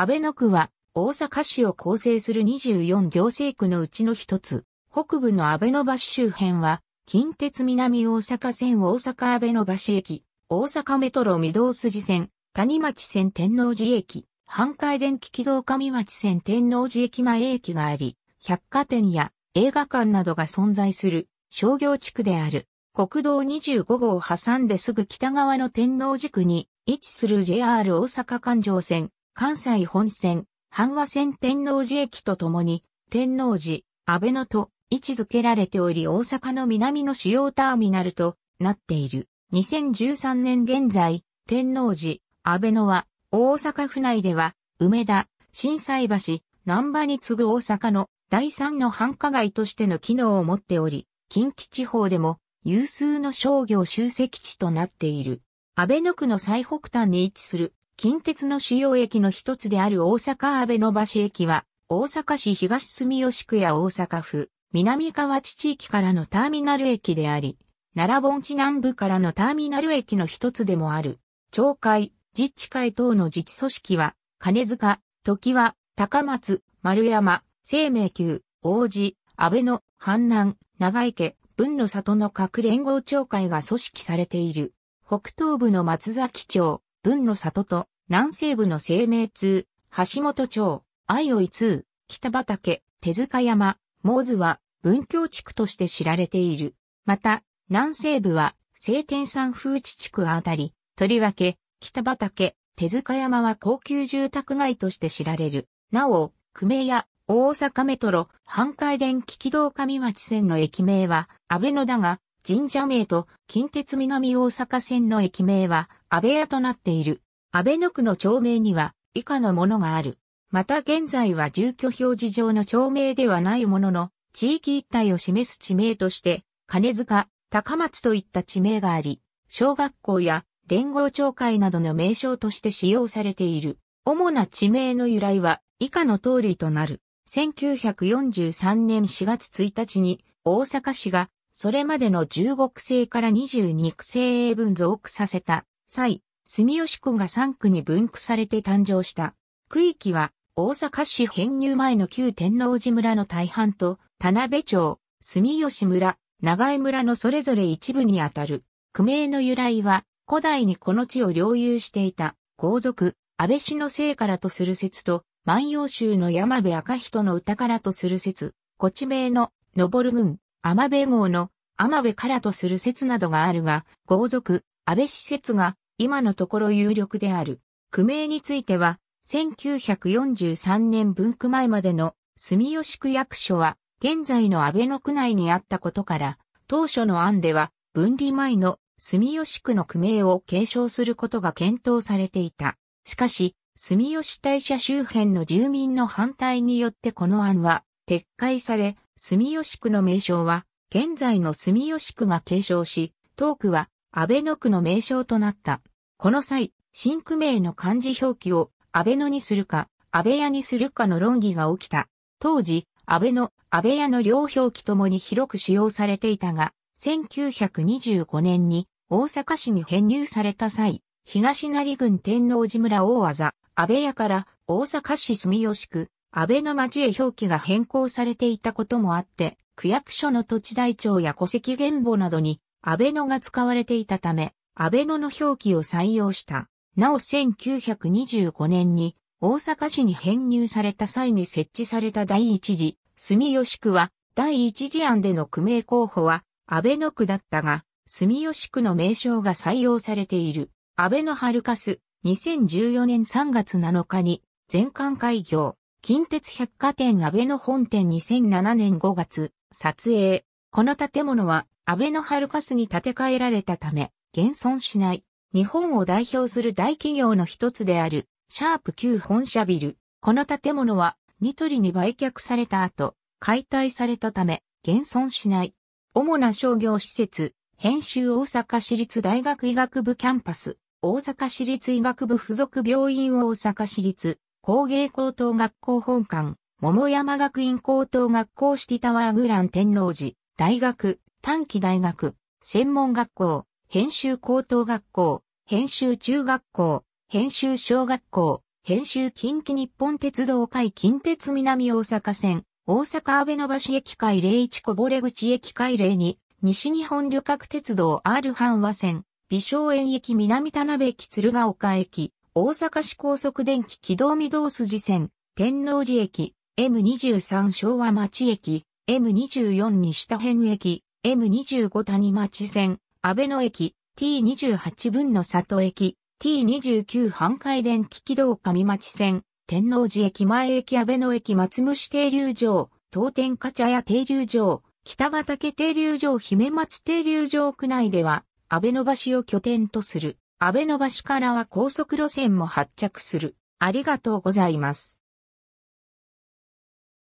安倍野区は大阪市を構成する24行政区のうちの一つ、北部の安倍野橋周辺は、近鉄南大阪線大阪安倍野橋駅、大阪メトロ御堂筋線、谷町線天王寺駅、阪海電気軌道上町線天王寺駅前駅があり、百貨店や映画館などが存在する商業地区である。国道25号を挟んですぐ北側の天王寺区に位置する JR 大阪環状線関西本線、阪和線天王寺駅とともに、天王寺、安倍野と位置づけられており大阪の南の主要ターミナルとなっている。2013年現在、天王寺、安倍野は、大阪府内では、梅田、震災橋、南波に次ぐ大阪の第三の繁華街としての機能を持っており、近畿地方でも有数の商業集積地となっている。安倍野区の最北端に位置する近鉄の主要駅の一つである大阪阿部の橋駅は、大阪市東住吉区や大阪府、南河内地域からのターミナル駅であり、奈良盆地南部からのターミナル駅の一つでもある、町会、自治会等の自治組織は、金塚、時は、高松、丸山、生命宮、王子、安倍の、阪南、長池、文の里の各連合町会が組織されている。北東部の松崎町、文の里と、南西部の生命通、橋本町、愛を通、北畑、手塚山、モーズは、文教地区として知られている。また、南西部は、青天山風地地区あたり、とりわけ、北畑、手塚山は高級住宅街として知られる。なお、久米や大阪メトロ、阪海電気軌道上町線の駅名は、安倍野だが、神社名と近鉄南大阪線の駅名は、安倍屋となっている。安倍野区の町名には以下のものがある。また現在は住居表示上の町名ではないものの、地域一帯を示す地名として、金塚、高松といった地名があり、小学校や連合町会などの名称として使用されている。主な地名の由来は以下の通りとなる。1943年4月1日に大阪市がそれまでの15区制から22区制へ分増区させた際、住吉区が3区に分区されて誕生した。区域は大阪市編入前の旧天王寺村の大半と田辺町、住吉村、長江村のそれぞれ一部にあたる。区名の由来は古代にこの地を領有していた豪族、安倍氏の姓からとする説と、万葉集の山部赤人の歌からとする説、こ地名の登る郡、天部号の天部からとする説などがあるが、豪族、安倍施設が今のところ有力である。区名については、1943年文区前までの住吉区役所は、現在の安倍の区内にあったことから、当初の案では、分離前の住吉区の区名を継承することが検討されていた。しかし、住吉大社周辺の住民の反対によってこの案は撤回され、住吉区の名称は現在の住吉区が継承し、当区は安倍野区の名称となった。この際、新区名の漢字表記を安倍野にするか、安倍屋にするかの論議が起きた。当時、安倍野、安倍屋の両表記ともに広く使用されていたが、1925年に大阪市に編入された際、東成郡天王寺村大技、安倍屋から大阪市住吉区、安倍の町へ表記が変更されていたこともあって、区役所の土地台帳や戸籍原簿などにアベノが使われていたため、アベノの表記を採用した。なお1925年に大阪市に編入された際に設置された第一次、住吉区は第一次案での区名候補は安倍野区だったが、住吉区の名称が採用されている。安倍野ハルカス、2014年3月7日に全館開業、近鉄百貨店安倍野本店2007年5月、撮影。この建物はアベノハルカスに建て替えられたため、現存しない、日本を代表する大企業の一つである、シャープ旧本社ビル。この建物は、ニトリに売却された後、解体されたため、現存しない。主な商業施設、編集大阪市立大学医学部キャンパス、大阪市立医学部附属病院大阪市立工芸高等学校本館、桃山学院高等学校シティタワーグラン天王寺、大学、短期大学、専門学校、編集高等学校、編集中学校、編集小学校、編集近畿日本鉄道会近鉄南大阪線、大阪阿部野橋駅会01こぼれ口駅会02、西日本旅客鉄道 R 阪和線、美少園駅南田辺駅鶴岡駅、大阪市高速電気軌道御堂筋線、天王寺駅、M23 昭和町駅、M24 西田辺駅、M25 谷町線、安倍野駅、T28 分の里駅、T29 半海電気軌道上町線、天王寺駅前駅安倍野駅松虫停留場、東天カチャ停留場、北畑停留場姫松停留場区内では、安倍野橋を拠点とする、安倍野橋からは高速路線も発着する。ありがとうございます。